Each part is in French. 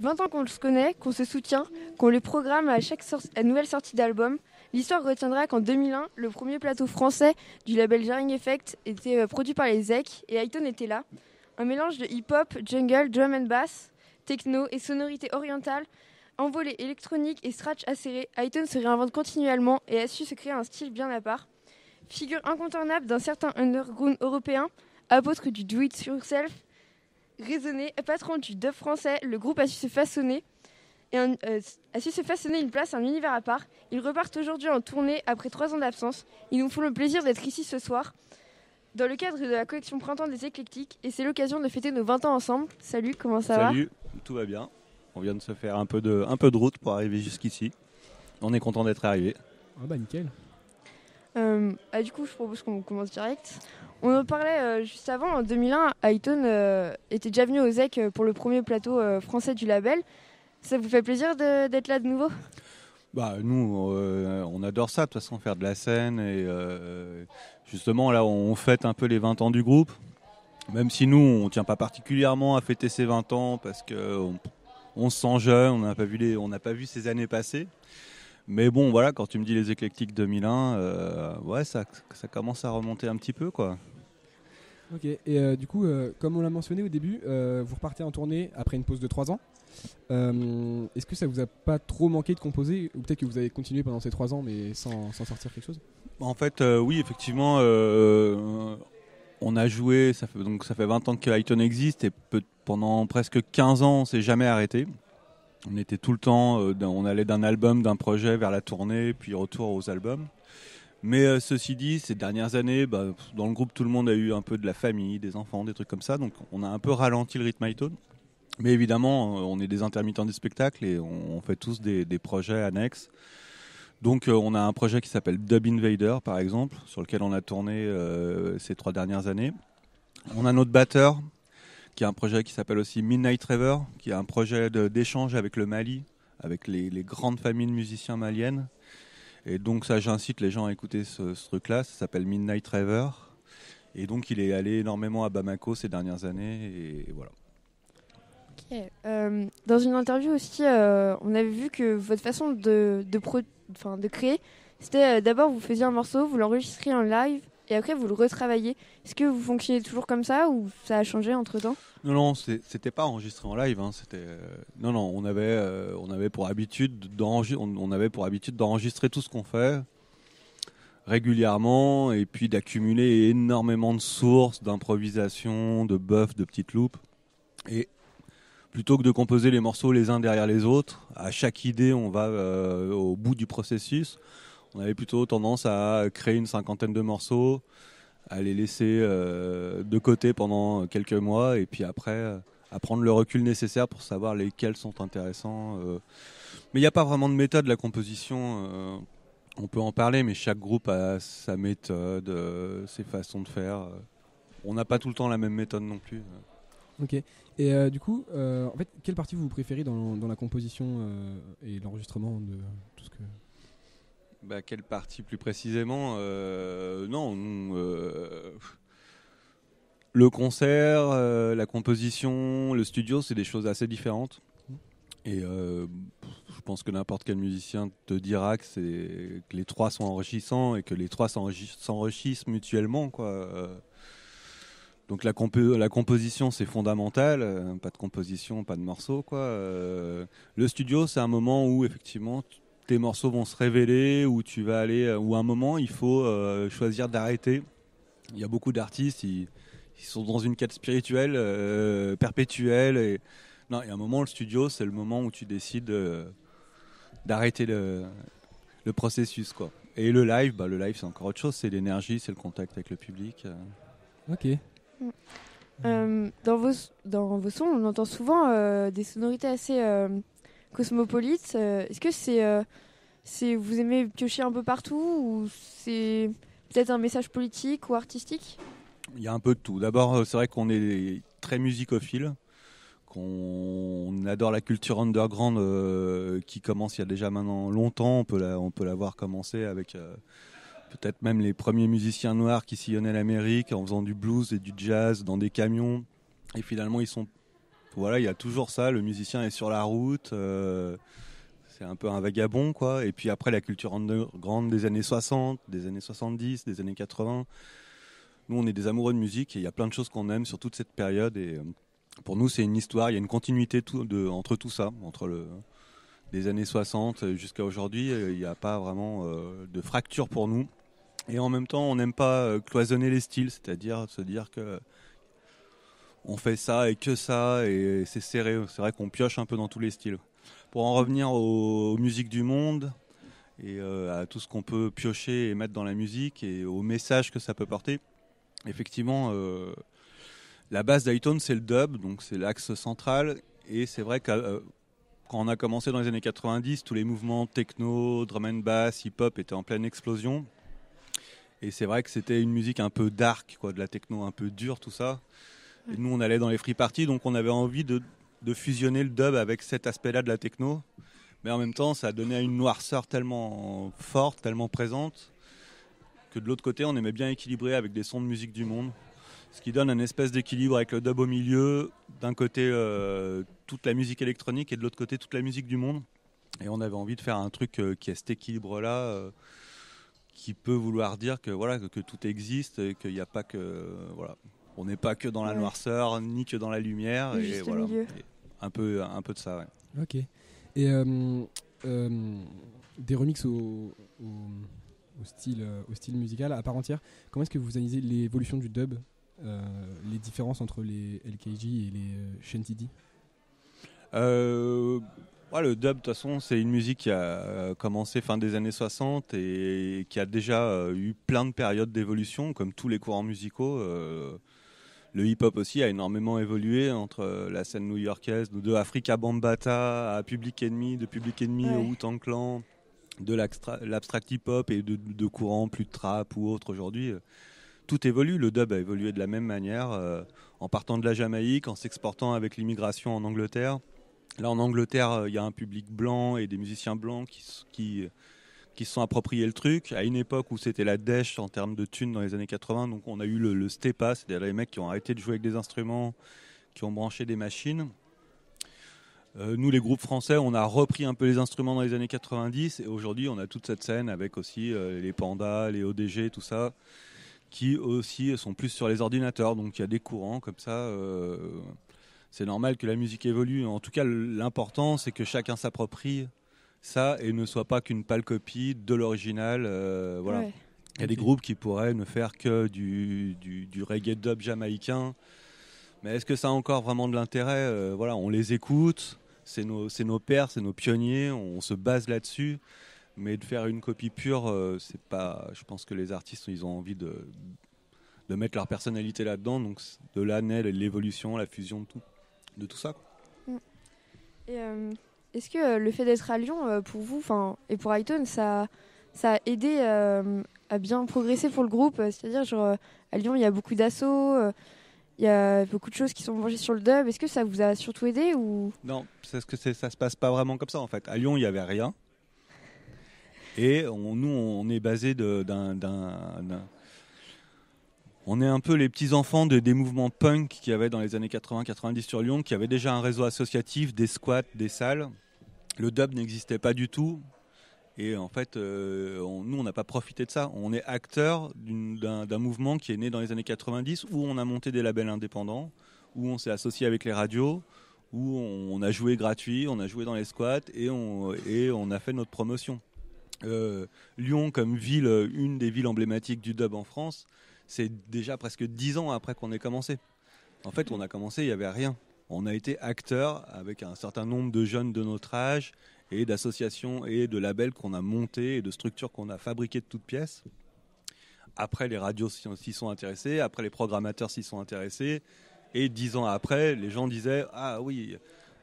20 ans qu'on se connaît, qu'on se soutient, qu'on le programme à chaque nouvelle sortie d'album, l'histoire retiendra qu'en 2001, le premier plateau français du label Jarring Effect était euh, produit par les ZEC et Aiton était là. Un mélange de hip-hop, jungle, drum and bass, techno et sonorités orientales, envolée électronique et scratch acéré, Highton se réinvente continuellement et a su se créer un style bien à part. Figure incontournable d'un certain underground européen, apôtre du do-it-yourself, raisonné, patron du Deux français, le groupe a su se façonner et euh, a su se façonner une place, un univers à part. Ils repartent aujourd'hui en tournée après trois ans d'absence. Ils nous font le plaisir d'être ici ce soir dans le cadre de la collection Printemps des Éclectiques et c'est l'occasion de fêter nos 20 ans ensemble. Salut, comment ça va Salut, tout va bien. On vient de se faire un peu de, un peu de route pour arriver jusqu'ici. On est content d'être arrivé. Ah bah nickel. Euh, ah, du coup, je propose qu'on commence direct. On en parlait euh, juste avant, en 2001, Ayton euh, était déjà venu au ZEC euh, pour le premier plateau français du label. Ça vous fait plaisir d'être là de nouveau bah, nous, on adore ça, de toute façon, faire de la scène. Et justement, là, on fête un peu les 20 ans du groupe. Même si nous, on ne tient pas particulièrement à fêter ces 20 ans parce qu'on on se sent jeune, on n'a pas, vu pas vu ces années passer. Mais bon, voilà, quand tu me dis les éclectiques 2001, euh, ouais, ça, commence à remonter un petit peu, quoi. Ok, et euh, du coup, euh, comme on l'a mentionné au début, vous repartez en tournée après une pause de 3 ans. Est-ce que ça vous a pas trop manqué de composer Ou peut-être que vous avez continué pendant ces 3 ans, mais sans, sans sortir quelque chose En fait, oui, effectivement on a joué, ça fait, donc ça fait 20 ans que Lighton existe et pendant presque 15 ans, on s'est jamais arrêté. On était tout le temps, euh, on allait d'un album, d'un projet vers la tournée, puis retour aux albums. Mais euh, ceci dit, ces dernières années, bah, dans le groupe, tout le monde a eu un peu de la famille, des enfants, des trucs comme ça. Donc on a un peu ralenti le rythme iTunes. Mais évidemment, euh, on est des intermittents des spectacles et on, fait tous des, projets annexes. Donc on a un projet qui s'appelle Dub Invader, par exemple, sur lequel on a tourné ces trois dernières années. On a notre batteur qui est un projet qui s'appelle aussi Midnight River, qui est un projet d'échange avec le Mali, avec les, grandes familles de musiciens maliennes. Et donc ça, j'incite les gens à écouter ce, truc-là, ça s'appelle Midnight River. Et donc il est allé énormément à Bamako ces dernières années, et, voilà. Euh, dans une interview aussi, euh, on avait vu que votre façon de, de, créer, c'était euh, d'abord vous faisiez un morceau, vous l'enregistriez en live, et après vous le retravaillez. Est-ce que vous fonctionnez toujours comme ça ou ça a changé entre temps Non, non, c'était pas enregistré en live. Hein, c'était euh, non, non, on avait, euh, on avait pour habitude d'enregistrer, on, avait pour habitude d'enregistrer tout ce qu'on fait régulièrement et puis d'accumuler énormément de sources d'improvisation, de buffs, de petites loupes et plutôt que de composer les morceaux les uns derrière les autres, à chaque idée, on va euh, au bout du processus. On avait plutôt tendance à créer une cinquantaine de morceaux, à les laisser euh, de côté pendant quelques mois et puis après euh, à prendre le recul nécessaire pour savoir lesquels sont intéressants. Euh. Mais il n'y a pas vraiment de méthode, la composition, on peut en parler, mais chaque groupe a sa méthode, ses façons de faire. On n'a pas tout le temps la même méthode non plus. Ok. Et du coup, en fait, quelle partie vous préférez dans, la composition et l'enregistrement de tout ce que bah, Quelle partie plus précisément euh, Non, euh, le concert, euh, la composition, le studio, c'est des choses assez différentes. Et je pense que n'importe quel musicien te dira que, que les trois sont enrichissants et que les trois s'enrichissent mutuellement. Quoi. Donc la, la composition, c'est fondamental. Pas de composition, pas de morceau. Quoi. Le studio, c'est un moment où effectivement tes morceaux vont se révéler, ou tu vas aller, euh, Ou un moment il faut euh, choisir d'arrêter. Il y a beaucoup d'artistes, ils, sont dans une quête spirituelle euh, perpétuelle. Et... Non, il y a un moment, le studio, c'est le moment où tu décides d'arrêter le, le, processus. Quoi. Et le live, bah, le live c'est encore autre chose, c'est l'énergie, c'est le contact avec le public. Ok. Mm. dans, vos, dans vos sons, on entend souvent des sonorités assez cosmopolite. Euh, est-ce que c'est euh, c'est vous aimez piocher un peu partout ou c'est peut-être un message politique ou artistique Il y a un peu de tout. D'abord, euh, c'est vrai qu'on est très musicophile, qu'on adore la culture underground qui commence il y a déjà maintenant longtemps. On peut la, on peut la voir commencer avec peut-être même les premiers musiciens noirs qui sillonnaient l'Amérique en faisant du blues et du jazz dans des camions. Et finalement, ils sont voilà, il y a toujours ça, le musicien est sur la route, euh, c'est un peu un vagabond, quoi. Et puis après, la culture grande des années 60, des années 70, des années 80. Nous, on est des amoureux de musique et il y a plein de choses qu'on aime sur toute cette période. Et euh, pour nous, c'est une histoire, il y a une continuité entre tout ça, entre les années 60 jusqu'à aujourd'hui. Il n'y a pas vraiment euh, de fracture pour nous. Et en même temps, on n'aime pas cloisonner les styles, c'est-à-dire se dire que on fait ça et que ça, et c'est serré. C'est vrai qu'on pioche un peu dans tous les styles. Pour en revenir aux, musiques du monde et euh, à tout ce qu'on peut piocher et mettre dans la musique et au message que ça peut porter, effectivement, euh, la base d'Ayton, c'est le dub, donc c'est l'axe central. Et c'est vrai que euh, quand on a commencé dans les années 90, tous les mouvements techno, drum and bass, hip-hop étaient en pleine explosion. Et c'est vrai que c'était une musique un peu dark, quoi, de la techno un peu dure, tout ça nous, on allait dans les free parties, donc on avait envie de, fusionner le dub avec cet aspect-là de la techno. Mais en même temps, ça donnait une noirceur tellement forte, tellement présente, que de l'autre côté, on aimait bien équilibrer avec des sons de musique du monde. Ce qui donne un espèce d'équilibre avec le dub au milieu, d'un côté euh, toute la musique électronique et de l'autre côté toute la musique du monde. Et on avait envie de faire un truc euh, qui a cet équilibre-là, euh, qui peut vouloir dire que, voilà, que, tout existe et qu'il n'y a pas que. voilà, on n'est pas que dans la noirceur ni que dans la lumière. Et, voilà. un, peu, un peu de ça, ouais. Ok. Et euh, euh, des remixes au, style, euh, au style musical à part entière, comment est-ce que vous analysez l'évolution du dub, les différences entre les lkg et les Shentidi Ouais, le dub, de toute façon, c'est une musique qui a commencé fin des années 60 et qui a déjà eu plein de périodes d'évolution, comme tous les courants musicaux le hip-hop aussi a énormément évolué entre euh, la scène new-yorkaise, de Africa Bambata à Public Enemy, de Public Enemy au wu Clan, de l'abstract hip-hop et de, courants plus de trap ou autre aujourd'hui. Euh. Tout évolue, le dub a évolué de la même manière, euh, en partant de la Jamaïque, en s'exportant avec l'immigration en Angleterre. Là, en Angleterre, il y a un public blanc et des musiciens blancs qui qui se sont appropriés le truc à une époque où c'était la dèche en termes de thunes dans les années 80. Donc on a eu le, step stepa, c'est-à-dire les mecs qui ont arrêté de jouer avec des instruments, qui ont branché des machines. Euh, nous, les groupes français, on a repris un peu les instruments dans les années 90 et aujourd'hui, on a toute cette scène avec aussi euh, les pandas, les ODG, tout ça, qui aussi sont plus sur les ordinateurs. Donc il y a des courants comme ça. Euh, c'est normal que la musique évolue. En tout cas, l'important, c'est que chacun s'approprie ça et ne soit pas qu'une pâle copie de l'original. Euh, voilà. Il y a des groupes qui pourraient ne faire que du, du, du reggae dub jamaïcain. Mais est-ce que ça a encore vraiment de l'intérêt euh, Voilà, on les écoute, c'est nos, nos pères, c'est nos pionniers, on se base là-dessus. Mais de faire une copie pure, euh, c'est pas. Je pense que les artistes, ils ont envie de, de mettre leur personnalité là-dedans. Donc de là naît l'évolution, la fusion de tout, de tout ça. Mm. Et est-ce que euh, le fait d'être à Lyon, euh, pour vous, et pour Iton, ça, ça a aidé euh, à bien progresser pour le groupe C'est-à-dire, genre, à Lyon, il y a beaucoup d'assauts, il y a beaucoup de choses qui sont mangées sur le dub. Est-ce que ça vous a surtout aidé ou Non, ce que ça se passe pas vraiment comme ça en fait. À Lyon, il n'y avait rien. Et nous, on est basé d'un on est un peu les petits-enfants des mouvements punk qui y avait dans les années 80-90 sur Lyon, qui avaient déjà un réseau associatif, des squats, des salles. Le dub n'existait pas du tout. Et en fait, euh, nous, on n'a pas profité de ça. On est acteur d'un mouvement qui est né dans les années 90, où on a monté des labels indépendants, où on s'est associé avec les radios, où on, a joué gratuit, on a joué dans les squats et on, a fait notre promotion. Euh, Lyon comme ville, une des villes emblématiques du dub en France, c'est déjà presque dix ans après qu'on ait commencé. En fait, on a commencé, il n'y avait rien. On a été acteur avec un certain nombre de jeunes de notre âge et d'associations et de labels qu'on a montés et de structures qu'on a fabriquées de toutes pièces. Après, les radios s'y sont intéressées. après, les programmateurs s'y sont intéressés. Et dix ans après, les gens disaient Ah oui,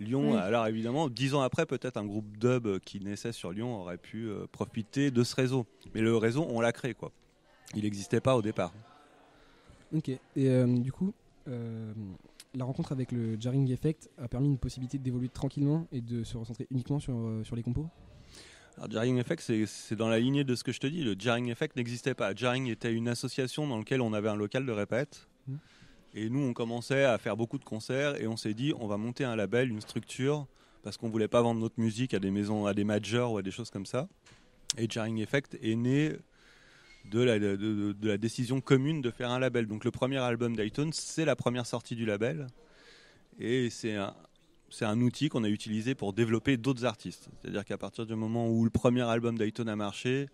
Lyon. Alors évidemment, dix ans après, peut-être un groupe dub qui naissait sur Lyon aurait pu euh, profiter de ce réseau. Mais le réseau, on l'a créé, quoi. Il n'existait pas au départ. Ok, et euh, du coup, euh, la rencontre avec le Jarring Effect a permis une possibilité d'évoluer tranquillement et de se recentrer uniquement sur, euh, sur les compos alors, Jarring Effect, c'est dans la lignée de ce que je te dis. Le Jarring Effect n'existait pas. Jarring était une association dans laquelle on avait un local de répète. Mmh. Et nous, on commençait à faire beaucoup de concerts et on s'est dit, on va monter un label, une structure, parce qu'on voulait pas vendre notre musique à des maisons, à des majors ou à des choses comme ça. Et Jarring Effect est né de la, décision commune de faire un label. Donc le premier album Dayton, c'est la première sortie du label. Et c'est un, outil qu'on a utilisé pour développer d'autres artistes. C'est-à-dire qu'à partir du moment où le premier album Dayton a marché,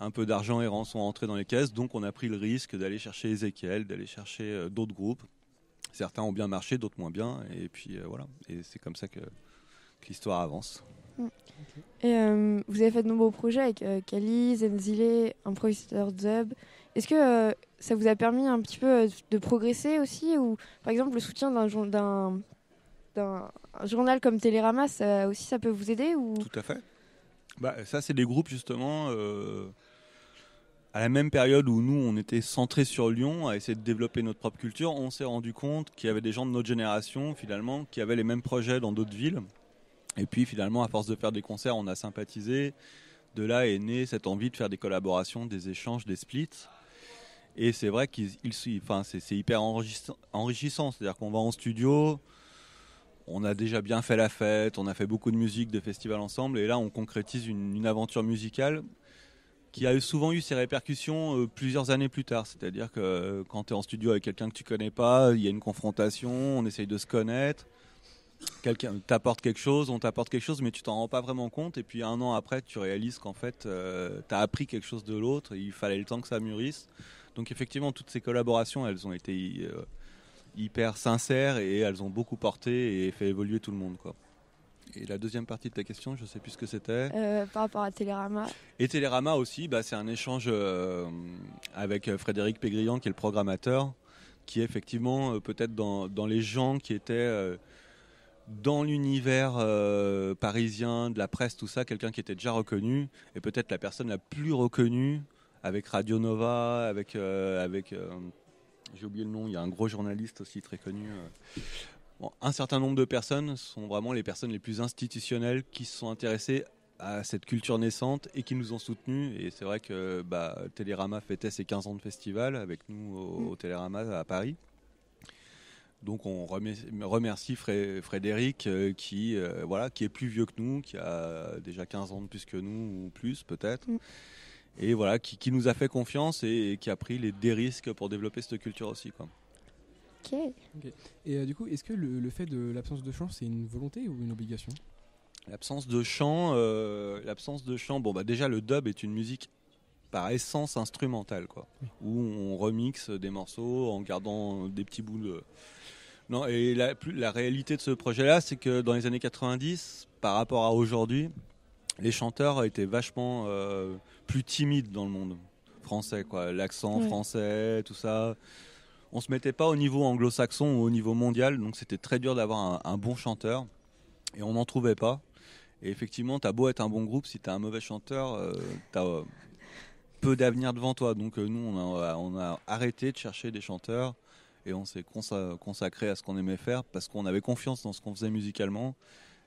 un peu d'argent errant sont entrés dans les caisses. Donc on a pris le risque d'aller chercher Ezekiel, d'aller chercher euh, d'autres groupes. Certains ont bien marché, d'autres moins bien. Et puis euh, voilà. Et c'est comme ça que l'histoire avance. Et euh, vous avez fait de nombreux projets avec Cali, euh, Kali, Zenzile, Improvisateur Dub. Est-ce que euh, ça vous a permis un petit peu de progresser aussi Ou par exemple, le soutien d'un, journal comme Télérama, ça, aussi, ça peut vous aider ou... Tout à fait. Bah, ça, c'est des groupes justement à la même période où nous, on était centrés sur Lyon, à essayer de développer notre propre culture, on s'est rendu compte qu'il y avait des gens de notre génération, finalement, qui avaient les mêmes projets dans d'autres villes et puis finalement, à force de faire des concerts, on a sympathisé. De là est née cette envie de faire des collaborations, des échanges, des splits. Et c'est vrai qu'il, enfin, c'est hyper enrichissant. C'est-à-dire qu'on va en studio, on a déjà bien fait la fête, on a fait beaucoup de musique, de festivals ensemble, et là on concrétise une, aventure musicale qui a souvent eu ses répercussions euh, plusieurs années plus tard. C'est-à-dire que euh, quand tu es en studio avec quelqu'un que tu connais pas, il y a une confrontation, on essaye de se connaître. Quelqu'un t'apporte quelque chose, on t'apporte quelque chose, mais tu t'en rends pas vraiment compte. Et puis un an après, tu réalises qu'en fait, euh, tu as appris quelque chose de l'autre. Il fallait le temps que ça mûrisse. Donc effectivement, toutes ces collaborations, elles ont été euh, hyper sincères et elles ont beaucoup porté et fait évoluer tout le monde. Quoi. Et la deuxième partie de ta question, je ne sais plus ce que c'était. Euh, par rapport à Télérama. Et Télérama aussi, bah, c'est un échange avec Frédéric Pégrillon, qui est le programmateur, qui est effectivement peut-être dans, dans, les gens qui étaient dans l'univers euh, parisien, de la presse, tout ça, quelqu'un qui était déjà reconnu, et peut-être la personne la plus reconnue avec Radio Nova, avec. Euh, avec euh, j'ai oublié le nom, il y a un gros journaliste aussi très connu. un certain nombre de personnes sont vraiment les personnes les plus institutionnelles qui se sont intéressées à cette culture naissante et qui nous ont soutenus. Et c'est vrai que bah, Télérama fêtait ses 15 ans de festival avec nous au, au mmh. Télérama à Paris. Donc on remercie Frédéric euh, qui, euh, voilà, qui est plus vieux que nous, qui a déjà 15 ans de plus que nous ou plus peut-être. Mm. Et voilà, qui, qui, nous a fait confiance et, qui a pris les, des risques pour développer cette culture aussi. Quoi. Et euh, du coup, est-ce que le, fait de l'absence de chant, c'est une volonté ou une obligation L'absence de chant, l'absence de chant. Bon, bah déjà le dub est une musique par essence instrumentale, quoi. Où on remixe des morceaux en gardant des petits bouts de. Non, et la, la réalité de ce projet-là, c'est que dans les années 90, par rapport à aujourd'hui, les chanteurs étaient vachement euh, plus timides dans le monde français, quoi. L'accent français, tout ça. On se mettait pas au niveau anglo-saxon ou au niveau mondial, donc c'était très dur d'avoir un, bon chanteur. Et on n'en trouvait pas. Et effectivement, t'as beau être un bon groupe, si t'as un mauvais chanteur, euh, t'as. Euh, peu d'avenir devant toi. Donc euh, nous, on a, arrêté de chercher des chanteurs et on s'est consacré à ce qu'on aimait faire parce qu'on avait confiance dans ce qu'on faisait musicalement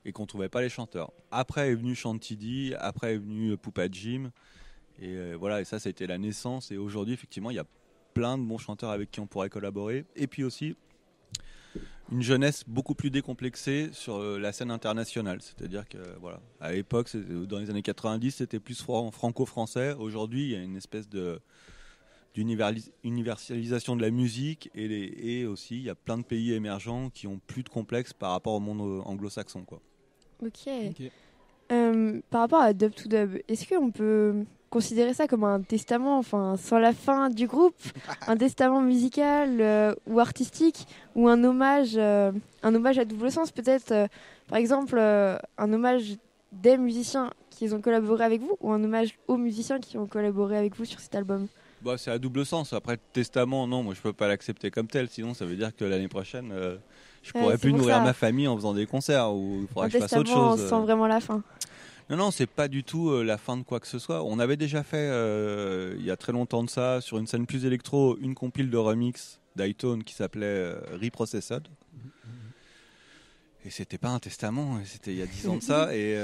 et qu'on trouvait pas les chanteurs. Après est venu Chantidi, après est venu euh, Poupa Jim et euh, voilà et ça été la naissance et aujourd'hui effectivement il y a plein de bons chanteurs avec qui on pourrait collaborer et puis aussi une jeunesse beaucoup plus décomplexée sur euh, la scène internationale. C'est-à-dire que, voilà, à l'époque, euh, dans les années 90, c'était plus franco-français. Aujourd'hui, il y a une espèce de d'universalisation de la musique et, les, aussi il y a plein de pays émergents qui ont plus de complexes par rapport au monde euh, anglo-saxon Ok. okay. Euh, par rapport à Dub to Dub, est-ce qu'on peut considérer ça comme un testament, enfin, sans la fin du groupe, un testament musical euh, ou artistique, ou un hommage, euh, un hommage à double sens peut-être, par exemple, un hommage des musiciens qui ont collaboré avec vous, ou un hommage aux musiciens qui ont collaboré avec vous sur cet album bah, c'est à double sens. Après, testament, non, moi je peux pas l'accepter comme tel. Sinon, ça veut dire que l'année prochaine, je pourrais plus nourrir ma famille en faisant des concerts ou il faudrait que je fasse autre chose. On sent euh. vraiment la fin. Non, non, c'est pas du tout euh, la fin de quoi que ce soit. On avait déjà fait, euh, il y a très longtemps de ça, sur une scène plus électro, une compile de remix d'itone qui s'appelait Reprocessed. Et c'était pas un testament, hein, c'était il y a dix ans de ça. Et,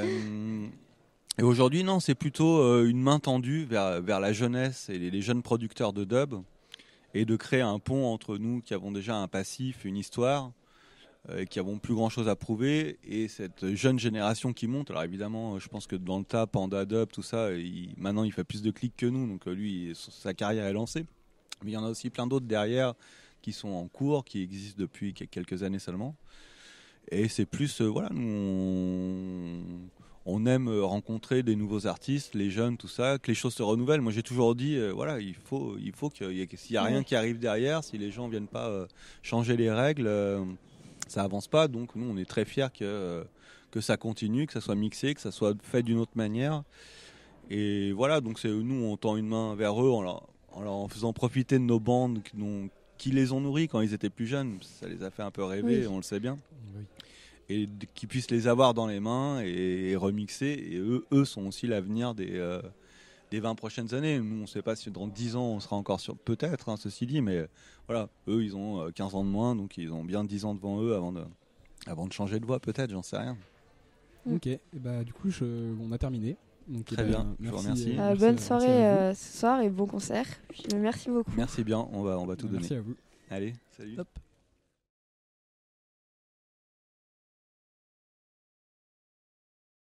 et aujourd'hui, non, c'est plutôt une main tendue vers, la jeunesse et les, jeunes producteurs de dub et de créer un pont entre nous qui avons déjà un passif, une histoire, euh, qui avons plus grand chose à prouver et cette jeune génération qui monte. Alors évidemment, euh, je pense que dans le tas, Panda Dub, tout ça, euh, maintenant il fait plus de clics que nous, donc lui, sa carrière est lancée. Mais il y en a aussi plein d'autres derrière qui sont en cours, qui existent depuis quelques années seulement. Et c'est plus, voilà, nous, on, aime rencontrer des nouveaux artistes, les jeunes, tout ça, que les choses se renouvellent. Moi, j'ai toujours dit, voilà, il faut, il faut que s'il n'y a rien qui arrive derrière, si les gens ne viennent pas changer les règles ça avance pas. Donc nous, on est très fiers que, euh, que ça continue, que ça soit mixé, que ça soit fait d'une autre manière. Et voilà, donc c'est nous, on tend une main vers eux en leur, en faisant profiter de nos bandes qui, qui les ont nourris quand ils étaient plus jeunes. Ça les a fait un peu rêver, on le sait bien. Et qu'ils puissent les avoir dans les mains et, remixer. Et eux, eux sont aussi l'avenir des... Euh, des 20 prochaines années. Nous, on ne sait pas si dans 10 ans, on sera encore sur. Peut-être, hein, ceci dit, mais euh, voilà, eux, ils ont 15 euh, ans de moins, donc ils ont bien 10 ans devant eux avant de, avant de changer de voie, peut-être, j'en sais rien. Mm. Ok, bah, du coup, je, on a terminé. Très eh ben, bien, je vous remercie. Euh, bonne soirée ce soir et bon concert. Merci beaucoup. Merci bien, on va, on va tout donner. Merci à vous. Allez, salut.